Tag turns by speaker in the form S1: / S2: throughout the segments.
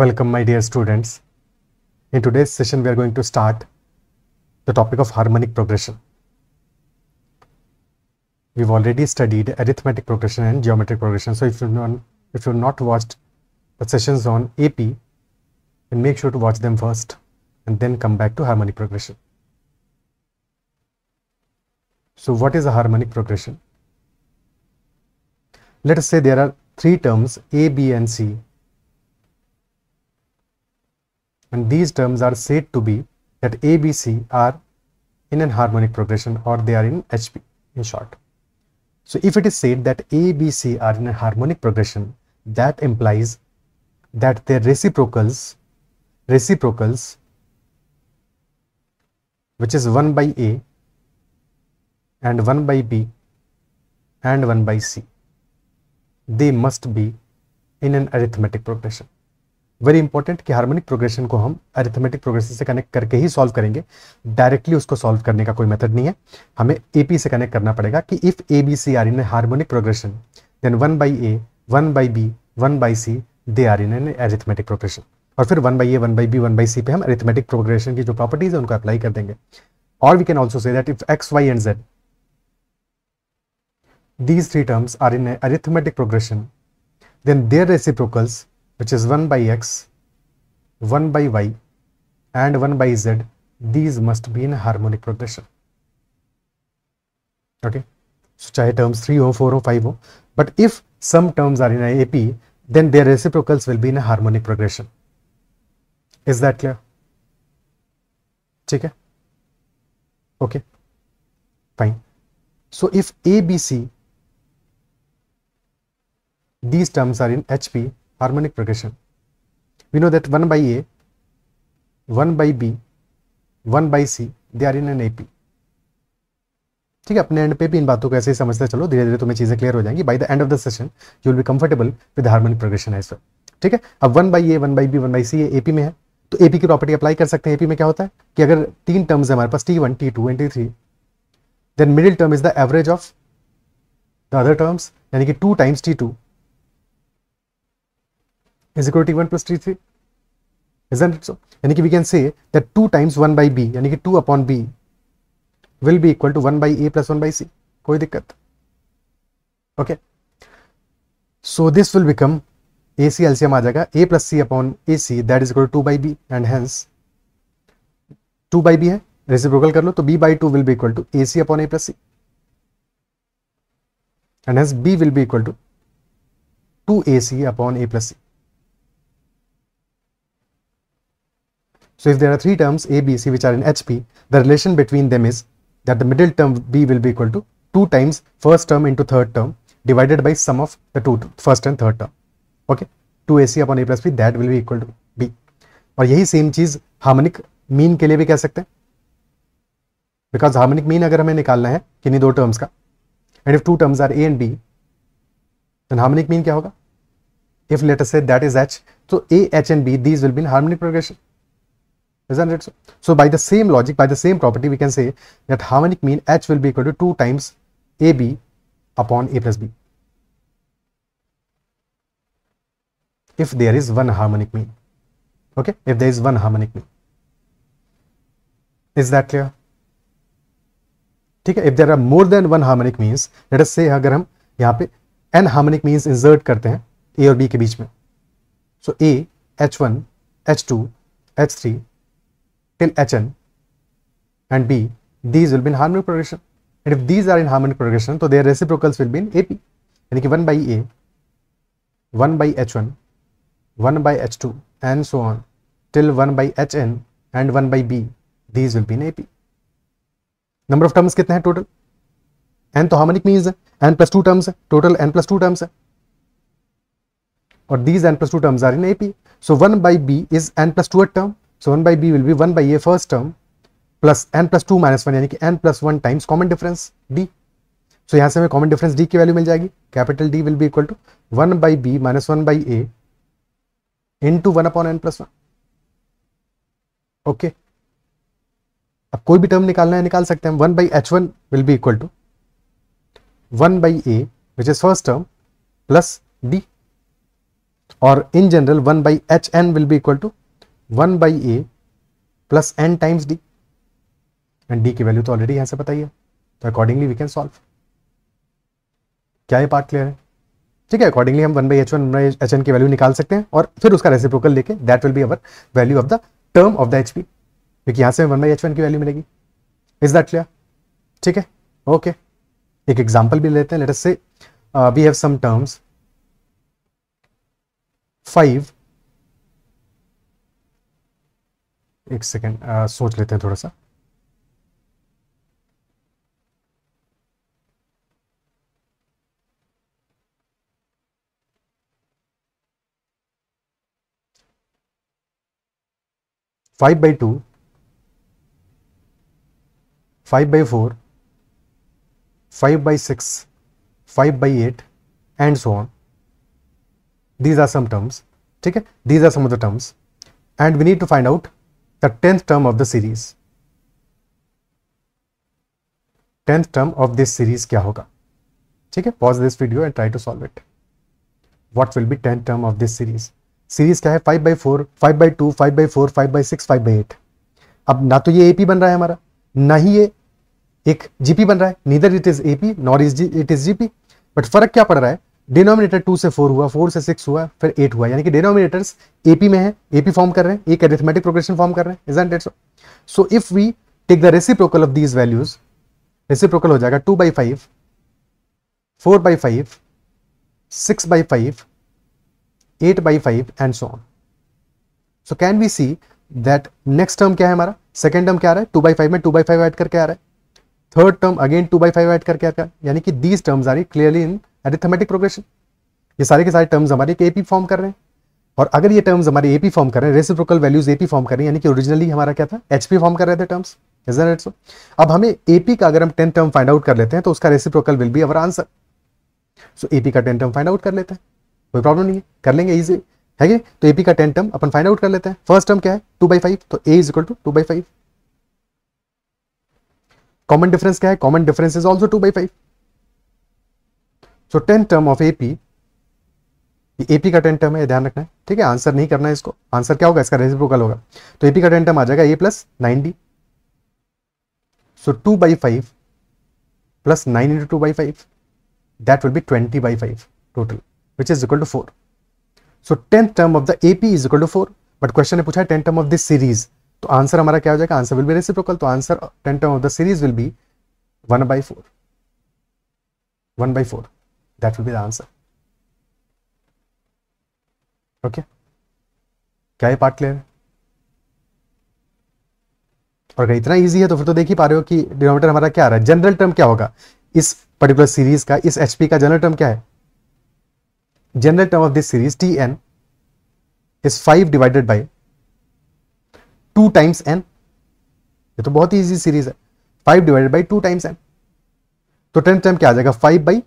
S1: Welcome my dear students. In today's session we are going to start the topic of harmonic progression. We've already studied arithmetic progression and geometric progression. So if you've, if you've not watched the sessions on AP, then make sure to watch them first and then come back to harmonic progression. So what is a harmonic progression? Let us say there are three terms A, B and C and these terms are said to be that A, B, C are in an harmonic progression or they are in HP in short. So if it is said that A, B, C are in a harmonic progression, that implies that their reciprocals, reciprocals, which is 1 by A and 1 by B and 1 by C, they must be in an arithmetic progression. Very important कि harmonic progression को हम arithmetic progression से connect करके ही solve करेंगे directly उसको solve करने का कोई मेथड नहीं है हमें ए से कनेक्ट करना पड़ेगा कि if A B C are in harmonic progression then one by A one by B one by C they are in an arithmetic progression और फिर one by A one by B one by C पे हम arithmetic progression की जो properties है उनको apply कर देंगे और we can also say that if X Y and Z these three terms are in arithmetic progression then their reciprocals which is 1 by x, 1 by y and 1 by z, these must be in harmonic progression. Okay, so chahe terms 3 or 4 or 5 or, but if some terms are in AP, then their reciprocals will be in a harmonic progression. Is that clear? Okay. okay, okay fine so if these terms are in HP, harmonic progression we know that 1 by a 1 by b 1 by c they are in an ap ठीक है अपने end पे भी इन बातों को ऐसे ही समझते चलो धीरे धीरे तुम्हें चीज़ें क्लियर हो जाएंगी by the end of the session you will be comfortable with harmonic progression as well ठीक है अब one by A one by B one by C AP में है तो एपी की प्रॉपर्टी अप्लाई कर सकते हैं एपी में क्या होता है कि अगर तीन टर्म्स है हमारे पास T one T two and T three then middle term is the average of the other terms यानी कि two times T two is equal to 1 plus T3. Isn't it so? And we can say that 2 times 1 by B, यानी कि 2 upon B will be equal to 1 by A plus 1 by C. कोई दिक्कत. Okay. So this will become AC LCM आ जाएगा A plus C upon AC that is equal to 2 by B and hence 2 by B है reciprocal कर लो तो b by two will be equal to A C upon A plus C and hence b will be equal to two A C upon A plus C So if there are three terms A, B, C which are in HP, the relation between them is that the middle term B will be equal to 2 times first term into third term divided by sum of the two first and third term. Okay, 2AC upon A plus B that will be equal to B. और यही same चीज़ harmonic mean के लिए भी कह सकते हैं because harmonic mean अगर हमें निकालना है किन्हीं दो टर्म्स का and if two terms are A and B then harmonic mean क्या होगा if let say that is H तो A H and B these will be harmonic progression Isn't it so? by the same logic, by the same property, we can say that harmonic mean H will be equal to 2 times AB upon A plus B. If there is one harmonic mean. Okay, if there is one harmonic mean. Is that clear? ठीक है if there are more than one harmonic means let us say अगर हम यहाँ पे N harmonic means insert करते हैं ए और B के बीच में so A H one H two H three till Hn and B, these will be in harmonic progression. And if these are in harmonic progression, so their reciprocals will be in AP. yani ki 1 by A, 1 by H1, 1 by H2 and so on till 1 by Hn and 1 by B. These will be in AP. Number of terms कितने हैं total N तो harmonic means n plus 2 terms है total N plus two terms है और these N plus two terms are in AP so one by B is N plus two eight term So 1 by b will be 1 by a first term plus N plus two minus one यानी कि n plus one times common difference D so यहाँ से हमें common difference D की value मिल जाएगी capital D will be equal to one by B minus one by a into two one upon N plus okay okay अब कोई भी term निकालना है निकाल सकते हैं one by H one will be equal to one by A which is first term plus D और in general one by H N will be equal to one by A plus N times D and D की value तो already यहां से बताइए तो accordingly we can solve क्या ये part clear है ठीक है अकॉर्डिंगली हम one by H one H N की वैल्यू निकाल सकते हैं और फिर उसका रेसिप्रोकल लेके that will be our value of the term of the H P क्योंकि यहां से वन बाई एच वन की वैल्यू मिलेगी इज दैट क्लियर ठीक है ओके okay. एक एग्जाम्पल भी लेते हैं let say we have some terms five एक सेकेंड सोच लेते हैं थोड़ा सा five by two five by four five by six five by eight and so on these are some terms ठीक है these are some of the terms and we need to find out the 10th term of the series 10th term of this series क्या होगा ठीक है pause this video and try to solve it what will be tenth term of this series series क्या है five by four five by two five by four five by six five by eight अब ना तो ये AP बन रहा है हमारा ना ही ये एक जीपी बन रहा है neither it is AP not is it is GP but फर्क क्या पड़ रहा है डिनोमिनेटर टू से फोर हुआ फोर से सिक्स हुआ फिर एट हुआ यानी कि डिनोमिनेटर्स एपी में है एपी फॉर्म कर रहे हैं एक एरिथमेटिक प्रोग्रेशन फॉर्म कर रहे हैं so if we take the reciprocal of these values reciprocal हो जाएगा two by five four by five six by five eight by five and so on so can we see that next term क्या है हमारा second term क्या आ रहा है two by five में टू बाई फाइव एड करके आ रहा है third term again two by five add करके है यानी कि these terms are clearly in arithmetic progression ये सारे के सारे टर्म्स हमारे एपी फॉर्म कर रहे हैं और अगर ये टर्म्स हमारे एपी फॉर्म कर रहे हैं रेसिप्रोकल वैल्यूज एपी फॉर्म कर रहे हैं यानी कि ओरिजिनली हमारा क्या था एचपी फॉर्म कर रहे थे टर्म्स इट सो अब हमें एपी का अगर हम टेन टर्म फाइंड आउट कर लेते हैं तो उसका reciprocal will be our answer so AP का टेन टर्म फाइंड आउट कर लेते हैं कोई प्रॉब्लम नहीं है कर लेंगे ईजी है तो एपी का टेन टर्म अपन फाइंड आउट कर लेते हैं फर्स्ट टर्म क्या है टू बाई फाइव तो A is equal to two by five common difference क्या है common difference is also two by five so ten term of AP AP का टेन टर्म है ध्यान रखना है ठीक है आंसर नहीं करना है इसको आंसर क्या होगा इसका रेसिप्रोकल होगा तो एपी का टेन टर्म आ जाएगा A plus nine D so two by five plus nine into two by five that will be twenty by five total which is equal to four so tenth term of the AP is equal to four but question ने पूछा है tenth term of this series तो answer हमारा क्या हो जाएगा answer will be reciprocal तो answer ten term of the series will be one by four one by four that will be the answer okay क्या ये पार्ट क्लियर है और अगर इतना इजी है तो फिर तो देख ही पा रहे हो कि डिनोमीटर हमारा क्या आ रहा है जनरल टर्म क्या होगा इस पर्टिकुलर सीरीज का इस एचपी का जनरल टर्म क्या है general term of this series T n is five divided by two times n ये तो बहुत ही ईजी सीरीज है five divided by two times n तो टेन टाइम क्या आ जाएगा five by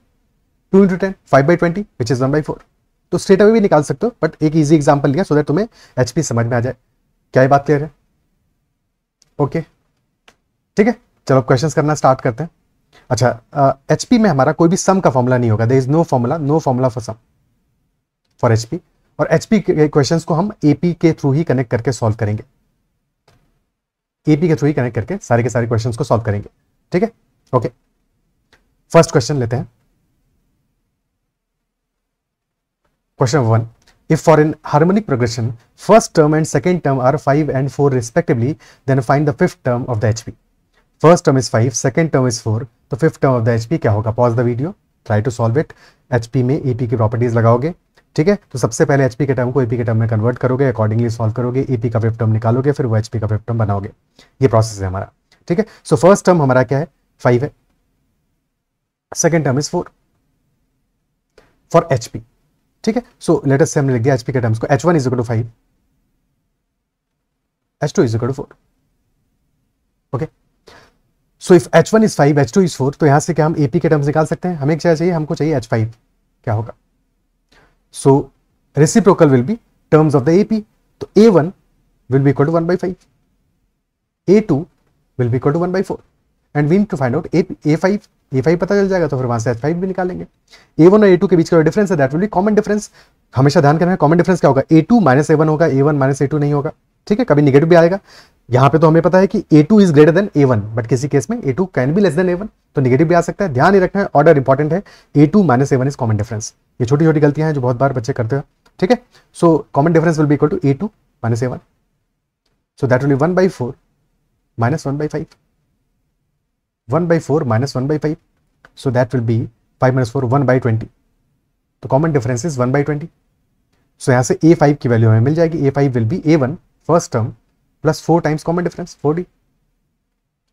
S1: two into ten five by twenty which is one by four तो स्ट्रेट अवे भी निकाल सकते हो बट एक ईजी एग्जाम्पल लिया सो दैट तुम्हें एचपी समझ में आ जाए क्या ये बात क्लियर है ओके ठीक है चलो क्वेश्चन करना स्टार्ट करते हैं अच्छा एच uh, में हमारा कोई भी सम का फॉर्मूला नहीं होगा there is no formula no formula for sum for H और एच के क्वेश्चन को हम एपी के थ्रू ही कनेक्ट करके सॉल्व करेंगे केपी के थ्रू ही कनेक्ट करके सारे के सारे क्वेश्चन को सॉल्व करेंगे ठीक है ओके फर्स्ट क्वेश्चन लेते हैं question one If for an harmonic progression, first term and second term are 5 and 4 respectively, then find the fifth term of the HP. First term is 5, second term is 4, तो fifth term of the HP क्या होगा Pause the video, try to solve it. HP में AP की properties लगाओगे ठीक है तो सबसे पहले एचपी के टर्म को एपी के टर्म में कन्वर्ट करोगे अकॉर्डिंगली सॉल्व करोगे एपी का वेब टर्म निकालोगे फिर वो एचपी का वेब टर्म बनाओगे ये प्रोसेस है हमारा ठीक है सो फर्स्ट टर्म हमारा क्या है फाइव है second term is four for HP ठीक है सो लेटेस्ट से हमने लिख दिया एचपी के टर्म्स को H one is two five H two is two four okay so if H one is five H two is four तो यहां से क्या हम एपी के टर्म्स निकाल सकते हैं हमें क्या चाहिए हमको चाहिए एच फाइव क्या होगा So reciprocal will be terms of the AP. So A1 will be equal to 1 by 5. A2 will be equal to 1 by 4. And we to find out a a five a five पता चल जाएगा तो फिर वहां से H five भी निकालेंगे ए one और ए टू के बीच का डिफरेंस है that will be common difference हमेशा ध्यान करना है कॉमन डिफरेंस क्या होगा a two minus a one होगा a one minus a two नहीं होगा ठीक है कभी निगेटिव भी आएगा यहां पे तो हमें पता है कि a two is greater than a one but किसी केस में a two can be less than a one तो निगेटिव भी आ सकता है ध्यान ही रखना है ऑर्डर इंपॉर्टेंट है a two minus a one is common difference ये छोटी छोटी गलतियां हैं जो बहुत बार बच्चे करते हैं ठीक है so common difference will be equal to a two minus a one so that will be one by four minus one by five one by four minus one by five so that will be five minus four one by twenty तो common difference is one by twenty so यहां से a five की value हमें मिल जाएगी a five will be a one first term plus four times common difference four d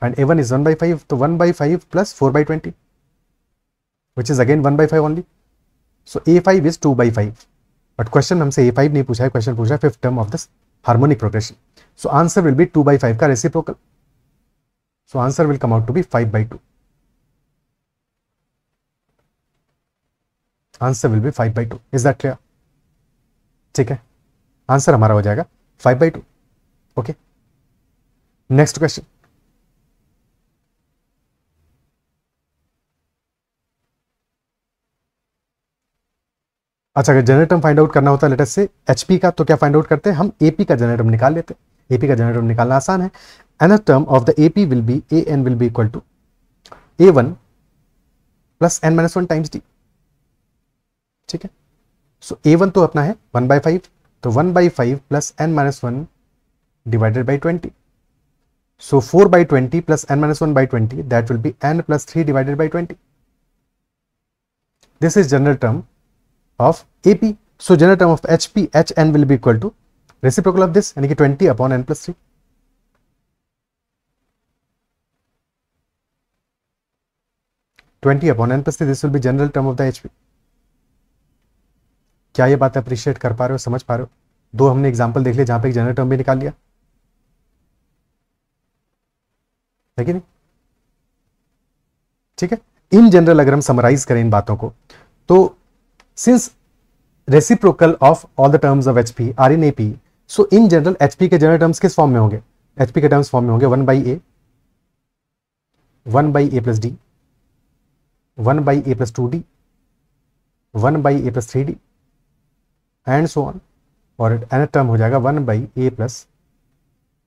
S1: and a one is one by five तो one by five plus four by twenty which is again one by five only so a five is two by five but question हमसे a five नहीं पूछा है question पूछा है fifth term of this harmonic progression so answer will be two by five का reciprocal so answer will come out to be five by to answer will be five by two is that clear ठीक है answer हमारा हो जाएगा five by two okay next question अच्छा अगर जनरेटम find out करना होता है लेटेस्ट से एचपी का तो क्या फाइंड आउट करते हैं हम एपी का जनरेटम निकाल लेते हैं एपी का जनरेटम निकालना आसान है एनर term of the AP will be a N will be equal to A one plus N minus one times d ठीक है सो ए वन तो अपना है वन बाई फाइव तो one by five plus N minus one divided by 20. So 4 by 20 plus n minus 1 by 20 that will be n plus 3 divided by 20. This is general term of AP. So general term of HP Hn will be equal to reciprocal of this and 20 upon n plus 3. Twenty upon N plus three this will be general term of the H P क्या ये बात appreciate कर पा रहे हो समझ पा रहे हो दो हमने एग्जाम्पल देख लिया जहाँ पे एक जनरल टर्म भी निकाल लिया है कि नहीं ठीक है इन जनरल अगर हम समराइज करें इन बातों को तो since reciprocal of all the terms of H P are in A P so in general HP के जनरल टर्म्स किस फॉर्म में होंगे एचपी के टर्म्स फॉर्म में होंगे one by A one by A plus d one by A plus two d one by A plus three d and so on और n term हो जाएगा one by A plus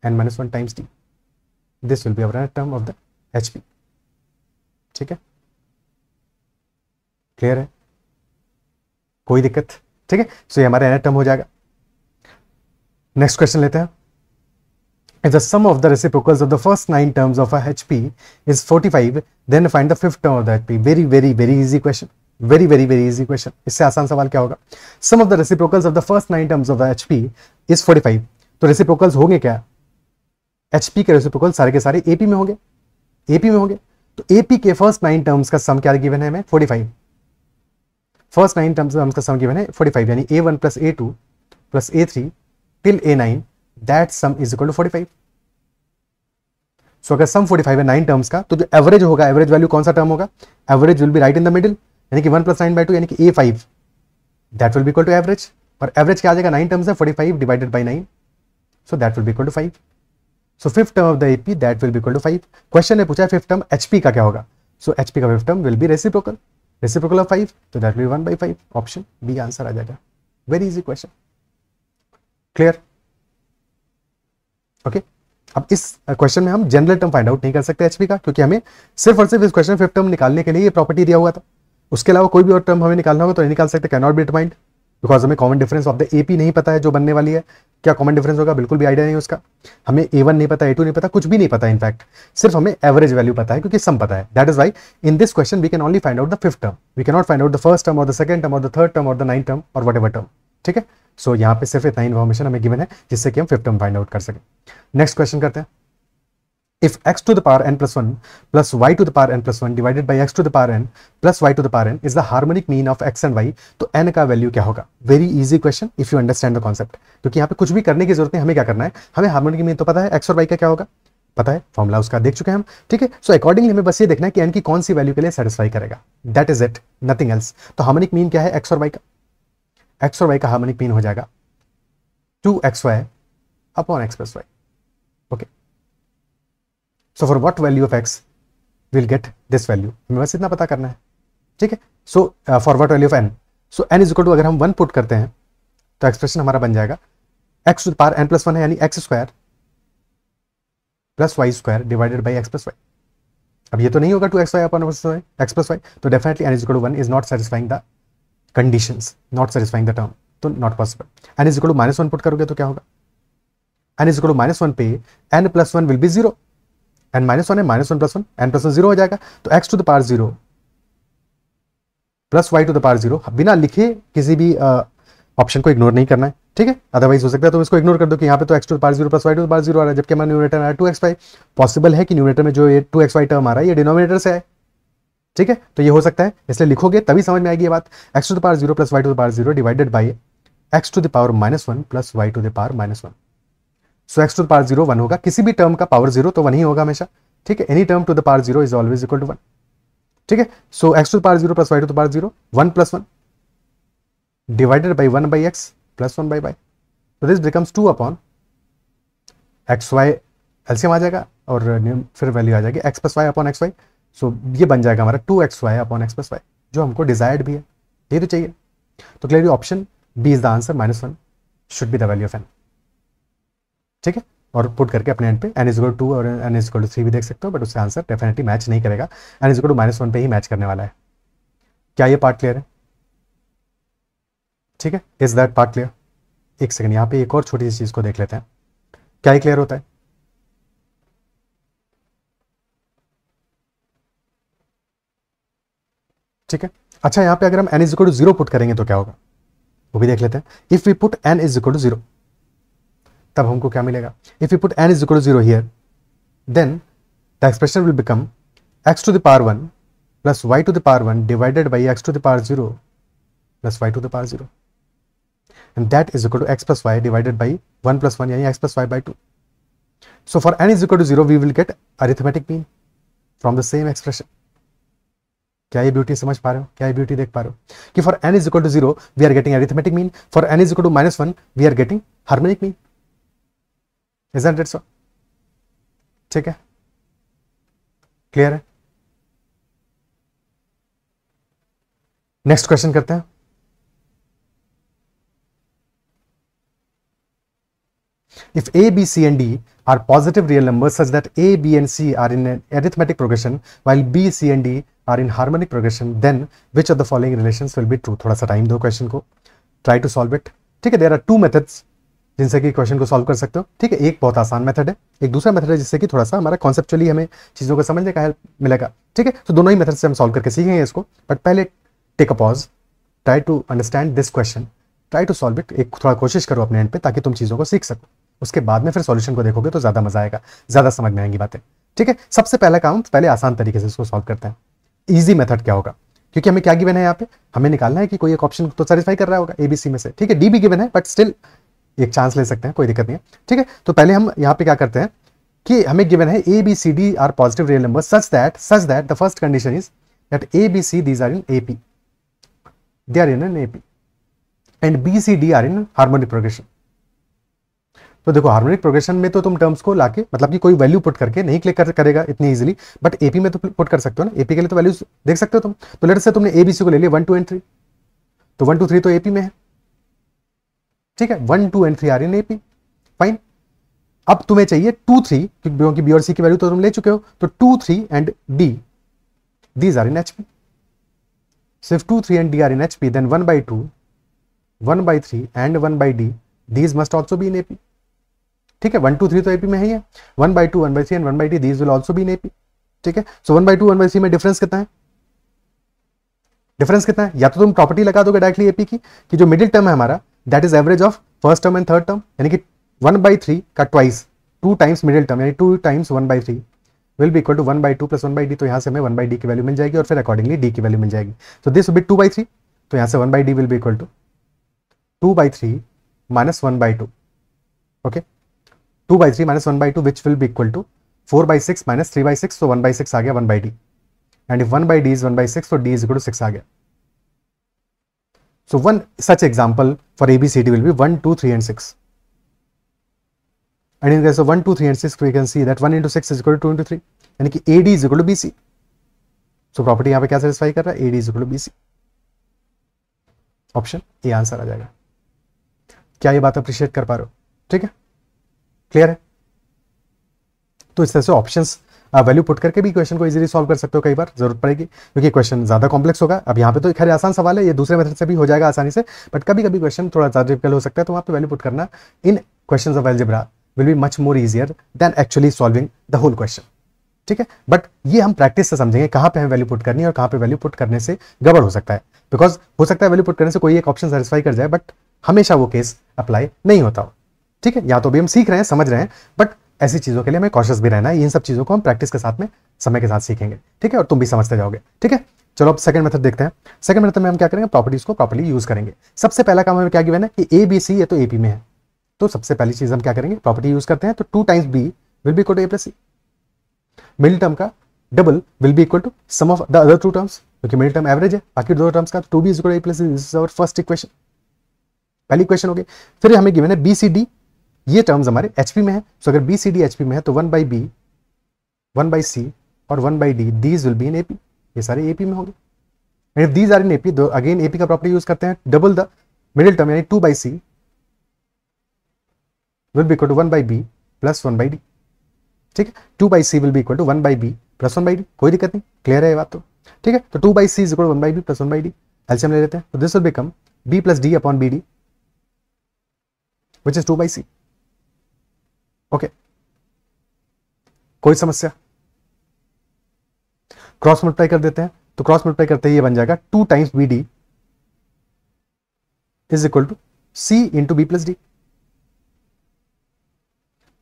S1: N minus one times D this will be our term of the H P ठीक है clear है कोई दिक्कत ठीक है सो ये हमारा एनर टर्म हो जाएगा नेक्स्ट क्वेश्चन लेते हैं if the sum of the reciprocals of the first nine terms of a HP is 45, then find the fifth term of the HP. Very, very, very easy question. Very, very, very easy question. इससे आसान सवाल क्या होगा? Sum of the reciprocals of the first nine terms of the HP is 45. तो reciprocals होंगे क्या? HP के reciprocal सारे के सारे एपी में होंगे एपी में होंगे तो एपी के फर्स्ट नाइन टर्म्स का सम क्या गिवन है हमें forty five first nine terms का सम गिवन है फोर्टी फाइव यानी a one plus a two plus a three till a nine that sum is equal to forty five so अगर sum 45 है nine terms का तो जो average होगा average value कौन सा टर्म होगा average will be right in the middle यानी कि one plus nine by two यानी कि a five that will be equal to average और एवरेज क्या आ जाएगा नाइन टर्म्स है 45 divided by nine so that will be equal to five so fifth term of the AP that will be equal to five question ने पूछा fifth term HP का क्या होगा सो so, एचपी का fifth term will be reciprocal reciprocal of five तो that will one by five option B answer आ जाएगा very easy question clear okay अब इस क्वेश्चन में हम जनरल टर्म फाइंड आउट नहीं कर सकते एचपी का क्योंकि हमें सिर्फ और सिर्फ इस क्वेश्चन फिफ्थ टर्म निकालने के लिए ये प्रॉपर्टी दिया हुआ था उसके अलावा कोई भी और टर्म हमें निकालना होगा तो नहीं निकाल सकते can not be determined because हमें common difference of the A P नहीं पता है जो बनने वाली है क्या कॉमन डिफरेंस होगा बिल्कुल भी आइडिया नहीं उसका हमें ए वन नहीं पता ए टू नहीं पता कुछ भी नहीं पता इनफैक्ट सिर्फ हमें एवरेज वैल्यू पता है क्योंकि सम पता है that is why in this question we can only find out the fifth term we can not find out the first term और द सेकंड टर्म और द थर्ड टर्म और the nine term और whatever term ठीक है so so, यहाँ पे सिर्फ इतना इन्फॉर्मेशन हमें गिवन है जिससे कि हम फिफ्थ टर्म फाइंड आउट कर सकें नेक्स्ट क्वेश्चन करते हैं if x to the power n plus 1 plus y to the power n plus 1 divided by x to the power n plus y to the power n is the harmonic mean of x and y तो n का value क्या होगा very easy question if you understand the concept क्योंकि यहाँ पे कुछ भी करने की जरूरत नहीं हमें क्या करना है हमें हार्मोनिक मीन तो पता है एक्स और वाई का क्या होगा पता है फॉर्मुला उसका देख चुके हैं हम ठीक है सो अकॉर्डिंगली हमें बस ये देखना है कि एन की कौन सी वैल्यू के लिए सेटिस्फाई करेगा that is it nothing else तो हार्मोनिक मीन क्या है एक्स और वाई का एक्स और वाई का हार्मोनिक मीन हो जाएगा two x y upon x plus y okay so for what value of x will get this value हमें बस इतना पता करना है ठीक है so for what value of n so n is equal to अगर हम वन पुट करते हैं तो एक्सप्रेशन हमारा बन जाएगा x to power n plus one है यानी x square plus y square divided by x plus y अब ये तो नहीं होगा two x y upon x plus y तो definitely n is equal to one is not satisfying the condition not satisfying the term तो not possible n is equal to minus one put करोगे तो क्या होगा n is equal to minus one पे n plus one will be zero n minus one है minus one plus one n plus one zero हो जाएगा तो x to the power zero plus y to the power zero बिना लिखे किसी भी option को इग्नोर नहीं करना है ठीक है अदरवाइज हो सकता है तो इसको इग्नोर कर दो कि यहाँ पे तो x to power zero plus y to power zero आ रहा है जबकि हमारा न्यूरेटर आया टू एक्स वाई पॉसिबल है कि न्यूरेटर में जो ये टू एक्स वाई टर्म आ रहा है ये डिनोमिनेटर से है ठीक है तो ये हो सकता है इसलिए लिखोगे तभी समझ में आएगी ये बात x to the power zero plus y to the power zero divided by x to the power minus one plus y to the power minus one so x to the power zero one होगा किसी भी term का power zero तो one ही होगा हमेशा ठीक है any term to the power zero is always equal to one ठीक है so x to power zero plus y to power zero one plus one divided by one by x plus one by y तो this becomes two upon x y एल्सियम आ जाएगा और फिर value आ जाएगी x plus y upon x y so ये बन जाएगा हमारा two x y upon x plus y जो हमको डिजायर्ड भी है ये तो चाहिए तो clearly option B is the answer minus one should be the value of n ठीक है और पुट करके अपने एंड पे एन इजगो टू और एन इजगो टू थ्री भी देख सकते हो बट उससे आंसर डेफिनेटली मैच नहीं करेगा n is equal to minus one पे ही मैच करने वाला है क्या ये पार्ट क्लियर है ठीक है इज दैट पार्ट क्लियर एक सेकेंड यहाँ पे एक और छोटी सी चीज़ को देख लेते हैं क्या ये क्लियर होता है ठीक है अच्छा यहाँ पे अगर हम n is equal to zero put करेंगे तो क्या होगा वो भी देख लेते हैं if we put n is equal to zero तब हमको क्या मिलेगा if you put n is equal zero here then the expression will become x to the power one plus y to the power one divided by x to the power zero plus y to the power zero and that is equal to x plus y divided by one plus one यानी x plus y by two so for N is equal to zero we will get arithmetic mean from the same expression क्या ये beauty समझ पा रहे हो क्या ये beauty देख पा रहे हो कि for N is equal to zero we are getting arithmetic mean for N is equal to minus one we are getting harmonic mean isn't it so ठीक है क्लियर है नेक्स्ट क्वेश्चन करते हैं If A, B, C and D are positive real numbers such that A, B and C are in an arithmetic progression while B, C and D are in harmonic progression then which of the following relations will be true? थोड़ा सा time दो question को try to solve it. ठीक है there are two methods जिनसे कि question को solve कर सकते हो ठीक है एक बहुत आसान मेथड है एक दूसरा मेथड है जिससे कि थोड़ा सा हमारा कॉन्सेप्चुअली हमें चीज़ों को समझने का हेल्प मिलेगा ठीक है तो दोनों ही मेथड से हम सॉल्व करके सीखेंगे इसको बट पहले take a pause try to understand this question try to solve it एक थोड़ा कोशिश करो अपने एंड पे ताकि तुम चीज़ों को सीख सको उसके बाद में फिर सॉल्यूशन को देखोगे तो ज़्यादा मजा आएगा ज़्यादा समझ में आएंगी बातें ठीक है सबसे पहला काम पहले आसान तरीके से इसको सॉल्व करते हैं ईजी मेथड क्या होगा क्योंकि हमें क्या गिवन है यहाँ पे हमें निकालना है कि कोई एक ऑप्शन तो सेटिस्फाई कर रहा होगा एबीसी में से ठीक है डी भी गिवन है बट स्टिल एक चांस ले सकते हैं कोई दिक्कत नहीं है ठीक है तो पहले हम यहाँ पे क्या करते हैं कि हमें गिवन है a B c d are positive real number such that such that the first condition is that a B c these are in A P they are in an A P and b c d are in harmonic progression तो देखो harmonic progression में तो तुम terms को लाके मतलब कि कोई वैल्यू पुट करके नहीं क्लिक कर, करेगा इतनी इजीली बट एपी में तो पुट कर सकते हो ना एपी के लिए तो वैल्यूज देख सकते हो तुम तो लेट से तुमने एबीसी को ले लिया वन टू एंड थ्री तो वन टू थ्री तो एपी में है ठीक है one two and three are in A P fine अब तुम्हें चाहिए टू थ्री क्योंकि बी और सी की वैल्यू तो तुम ले चुके हो तो two three and d these are in H P सिर्फ two three and d are in H P then one by two one by three and one by d these must also be in A P ठीक है one two three तो AP में ही है one by two one by three and one by d these will also be in AP ठीक है so one by two one by three में difference कितना है डिफरेंस कितना है या तो तुम प्रॉपर्टी लगा दोगे डायरेक्टली एपी की कि जो मिडिल टर्म है हमारा that is average of first term and third term यानी कि वन बाई थ्री का twice two times middle term यानी two times one by three will be equal to one by two plus one by d तो यहाँ से हमें one by d की value मिल जाएगी और फिर अकॉर्डिंगली डी की वैल्यू मिल जाएगी so this will be two by three तो यहाँ से one by d will be equal to two by three minus one by two okay two by three minus one by two which will be equal to four by six minus three by six तो one by six आ गया one by d and one by d is one by six तो d is equal to six आ गया So one such example for A, B, C, D will be 1, 2, 3 and 6. And in case of 1, 2, 3 and 6 we can see that 1 into 6 is equal to 2 into 3 यानी कि AD is equal to BC. So property यहाँ पे क्या satisfy कर रहा है AD is equal to BC. Option A answer. आ जाएगा क्या ये बात अप्रिशिएट कर पा रहे हो ठीक है क्लियर है तो इस तरह से ऑप्शंस वैल्यू पुट करके भी क्वेश्चन को इजीली सॉल्व कर सकते हो कई बार जरूरत पड़ेगी क्योंकि क्वेश्चन ज़्यादा कॉम्प्लेक्स होगा अब यहाँ पे तो खैर आसान सवाल है ये दूसरे मेथड से भी हो जाएगा आसानी से बट कभी कभी क्वेश्चन थोड़ा ज़्यादा डिफिकल्ट हो सकता है तो वहाँ पर वैल्यू पुट करना in question of algebra will be much more easier than actually solving the whole question ठीक है बट ये हम प्रैक्टिस से समझेंगे कहाँ पे हमें वैल्यू पुट करनी है और कहाँ पे वैल्यू पुट करने से गड़बड़ हो सकता है बिकॉज हो सकता है वैल्यू पुट करने से कोई एक ऑप्शन सेटिस्फाई कर जाए बट हमेशा वो केस अप्लाई नहीं होता हो ठीक है या तो अभी हम सीख रहे हैं समझ रहे हैं बट ऐसी चीज़ों के लिए हमें कॉशियस भी रहना है इन सब चीज़ों को हम प्रैक्टिस के साथ में समय के साथ सीखेंगे ठीक है और तुम भी समझते जाओगे ठीक है चलो अब सेकंड मेथड देखते हैं सेकंड मेथड में हम क्या करेंगे प्रॉपर्टीज को प्रॉपर्ली यूज करेंगे सबसे पहला काम हमें क्या गिवन है कि ए बी सी ये तो ए में है तो सबसे पहली चीज हम क्या करेंगे प्रॉपर्टी यूज करते हैं तो two times b will be equal to a plus c middle term का double will be equal to sum of the other two terms क्योंकि मिडिल टर्म एवरेज है बाकी दो टर्म्स का two b is equal a plus c this is our first equation पहली equation गई फिर हमें गिवन है बी सी डी ये टर्म्स हमारे एच में है सो so, अगर बी सी डी एच में है तो one by B one by c और one by d these will be in A ये सारे ए में होंगे and if these are in A P again A का प्रॉपर्टी यूज करते हैं डबल द मिडिल टर्म यानी two by c will be equal to one by b plus one by d ठीक है two by c will be equal to one by b plus one by d कोई दिक्कत नहीं clear है ये बात तो ठीक है तो two by c is equal one by b plus one by d LCM ले लेते हैं तो this will become b plus d upon b d which is two by c okay कोई समस्या क्रॉस मल्टीप्लाई कर देते हैं तो क्रॉस मल्टीप्लाई करते ही ये बन जाएगा two times b d is equal to c into b plus d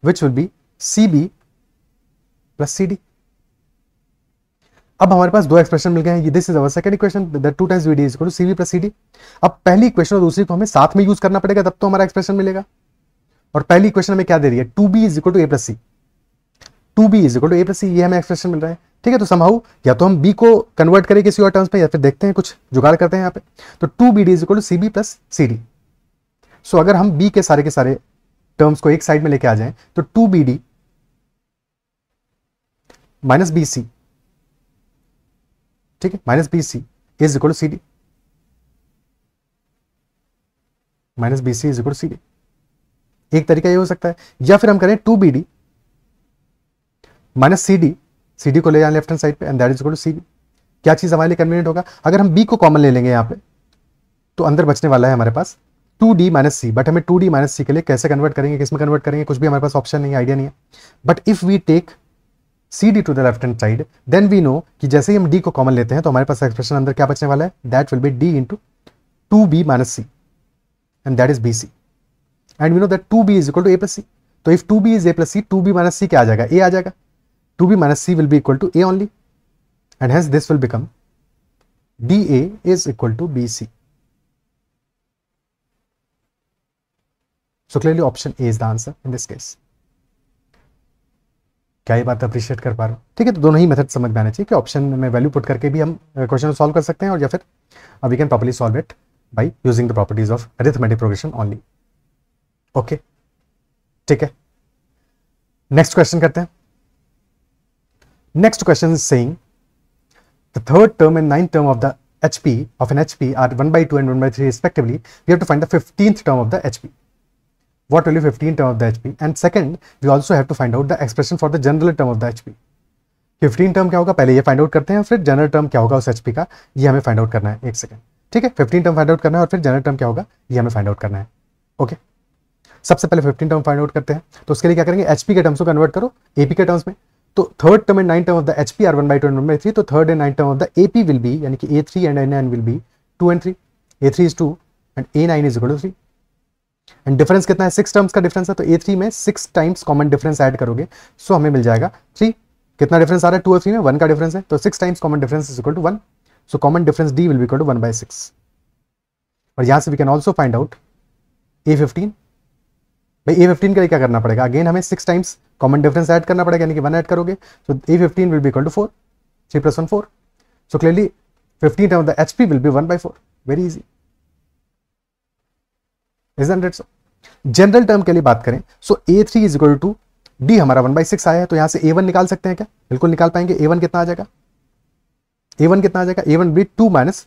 S1: which will be c b plus c d अब हमारे पास दो एक्सप्रेशन मिल गए हैं this is our second equation the two times b d is equal to c b plus c d अब पहली equation और दूसरी को हमें साथ में यूज करना पड़ेगा तब तो हमारा एक्सप्रेशन मिलेगा और पहली क्वेश्चन हमें क्या दे रही है two b is equal to a plus c two b is equal to a plus c ये हमें एक्सप्रेशन मिल रहा है ठीक है तो समाउ या तो हम बी को कन्वर्ट करें किसी और टर्म्स में या फिर देखते हैं कुछ जुगाड़ करते हैं यहाँ पे तो two b d is equal to c b plus c d so अगर हम बी के सारे के सारे टर्म्स को एक साइड में लेके आ जाए तो two b d minus b c ठीक है minus b c is equal to c d minus b c is equal to c d एक तरीका ये हो सकता है या फिर हम करें two b d minus c d c d को ले जाए लेफ्ट हैंड साइड पे and that is equal to c d क्या चीज़ हमारे लिए कन्वीनियंट होगा अगर हम बी को कॉमन ले लेंगे यहाँ पे तो अंदर बचने वाला है हमारे पास two d minus c but हमें टू डी माइनस सी के लिए कैसे कन्वर्ट करेंगे किसमें कन्वर्ट करेंगे कुछ भी हमारे पास ऑप्शन नहीं है आइडिया नहीं है but if we take c d to the left hand side then we know कि जैसे ही हम डी को कॉमन लेते हैं तो हमारे पास एक्सप्रेशन अंदर क्या बचने वाला है that will be d into two b minus c and that is b c and we know that two b is equal to a plus c तो if two b is a plus c two b minus c क्या आ जाएगा a आ जाएगा two b minus c will be equal to a only and hence this will become d a is equal to b C so clearly option A is the answer in this case क्या ये बात appreciate कर पा रहा हूँ ठीक है तो दोनों ही मेथड समझ में आना चाहिए कि ऑप्शन में वैल्यू पुट करके भी हम uh, क्वेश्चन सॉल्व कर सकते हैं और या फिर we can properly solve it by using the properties of arithmetic progression only okay ठीक है नेक्स्ट क्वेश्चन करते हैं next question saying the third term and nine term of the HP of an HP are one by two and one by three respectively we have to find the fifteenth term of the HP what will fifteen term of the HP and second we also have to find out the expression for the general term of the HP fifteen term क्या होगा पहले ये find out करते हैं फिर general term क्या होगा उस एचपी का यह हमें फाइंड आउट करना है एक सेकंड ठीक है फिफ्टीन टर्म फाइंड आउट करना है और फिर जनरल टर्म क्या होगा यह हमें फाइंड आउट करना है ओके okay? सबसे पहले फिफ्टीन टर्म फाइंड आउट करते हैं तो उसके लिए क्या करेंगे एच के टर्म्स को कन्वर्ट करो एपी के टर्म्स में तो third term and nine term of the H P are one by two and one by three तो third and nine term of the A P will be यानी कि a three and n n will be two and three a three is two and a nine is two three and difference कितना है six terms का difference है तो a three में six times common difference add करोगे so हमें मिल जाएगा three कितना डिफरेंस आ रहा है टू और थ्री में वन का डिफरेंस है तो six times common difference is equal to one so common difference d will be equal to one by six और यहां से we can also find out a fifteen भाई ए फिफ्टीन के लिए क्या करना पड़ेगा अगेन हमें six times common difference add करना पड़ेगा यानी कि वन ऐड करोगे so a fifteen will be equal to four three plus one four so clearly fifteen time the H P will be one by four very easy is hundred so general term के लिए बात करें so a three is equal to d हमारा one by six आया है तो यहाँ से ए वन निकाल सकते हैं क्या बिल्कुल निकाल पाएंगे ए वन कितना आ जाएगा ए वन कितना आ जाएगा A one be two minus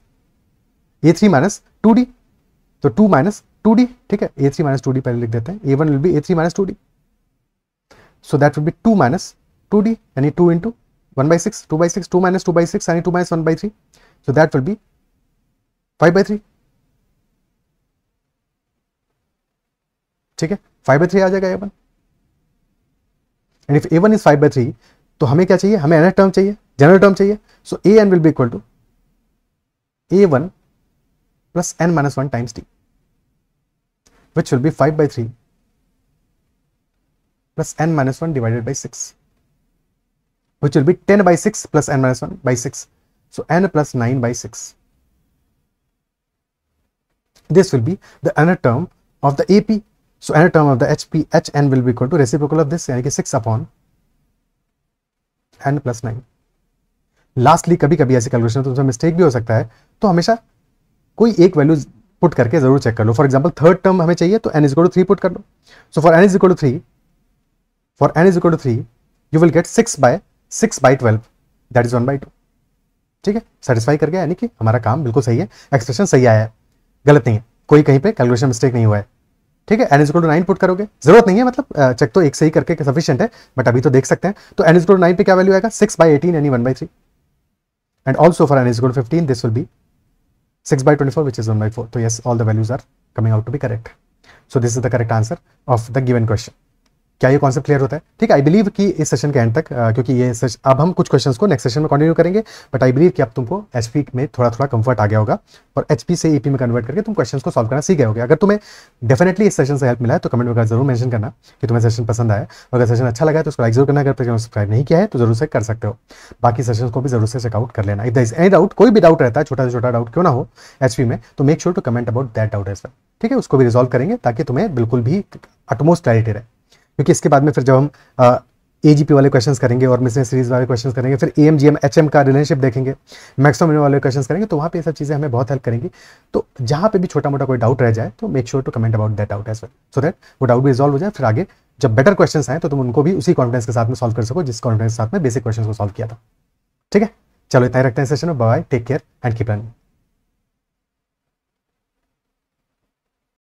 S1: A three minus two D तो टू माइनस टू डी ठीक है A three minus two D पहले लिख देते हैं A one will be A three minus two D so that will be two minus two D यानी two into one by six two by six two minus two by six यानी two minus one by three so that will be five by three ठीक है five by three आ जाएगा A one and if A one is five by three तो हमें क्या चाहिए हमें एनर टर्म चाहिए जनरल टर्म चाहिए so A N will be equal to A one plus N minus one times D which will be 5 by 3 plus n minus 1 divided by 6 which will be 10 by 6 plus n minus 1 by 6 so n plus 9 by 6 this will be the another term of the AP so another term of the HP HN will be equal to reciprocal of this यानी कि 6 upon n plus 9 lastly kabhi kabhi aise calculation mein tumse mistake bhi ho sakta hai to hamesha koi ek value put करके जरूर check कर लो for example third term हमें चाहिए तो N is two three put कर लो so for N is two three for N is two three you will get six by six by twelve that is one by two ठीक है satisfy कर गया यानी कि हमारा काम बिल्कुल सही है एक्सप्रेशन सही आया है गलत नहीं है कोई कहीं पे कैलकुलेशन मिस्टेक नहीं हुआ है ठीक है N is two nine put करोगे जरूरत नहीं है मतलब चेक तो एक से ही करके सफिशियंट है बट अभी तो देख सकते हैं तो एन इज टू नाइन पे क्या वैल्यू आएगा सिक्स बाई एटीन यानी one by three and also for N is two fifteen this will be 6 by 24 which is 1 by 4 so yes all the values are coming out to be correct so this is the correct answer of the given question क्या ये concept clear होता है ठीक है आई believe कि इस session के and तक आ, क्योंकि ये सेशन अब हम कुछ क्वेश्चंस को नेक्स्ट सेशन में कंटिन्यू करेंगे बट आई बिलीव कि अब तुमको एच में थोड़ा थोड़ा कंफर्ट आ गया होगा और एच से ई में कन्वर्ट करके तुम क्वेश्चन को सॉल्व करना सीख गए होगे अगर तुम्हें डेफिनेटली इस सेशन से हेल्प मिला है तो कमेंट वगैरह जरूर मैंशन करना कि तुम्हें सेशन पसंद आया अगर सेशन अच्छा लगा है तो उसको लाइक जरूर करना अगर सब्सक्राइब नहीं किया है तो जरूर से कर सकते हो बाकी सेशन को भी जरूर से चेकआउट कर लेना if the is any doubt कोई भी डाउट रहता है छोटा से छोटा डाउट क्यों ना हो एच में तो make sure to comment about that doubt as ठीक है उसको भी रिजॉल्व करेंगे ताकि तुम्हें बिल्कुल भी अटमोस्ट क्लैरिटी रहे क्योंकि इसके बाद में फिर जब हम ए जी पी वाले क्वेश्चन करेंगे और मिसने सीरीज वाले क्वेश्चन करेंगे फिर A M G M H M का रिलेशनशिप देखेंगे मैक्सिमम वाले क्वेश्चन करेंगे तो वहाँ पे ये सब चीज़ें हमें बहुत हेल्प करेंगी तो जहाँ पे भी छोटा मोटा कोई डाउट रह जाए तो make sure to comment about that doubt as well so that वो डाउट भी रिजॉल्व हो जाए फिर आगे जब बेटर क्वेश्चन आए तो तुम उनको भी उसी कॉन्फिडेंस के साथ में सॉल्व कर सको जिस कॉन्फिडेंस के साथ में बेसिक क्वेश्चन को सॉल्व किया था ठीक है चलो इतना ही रखते हैं सेशन में bye take care and keep running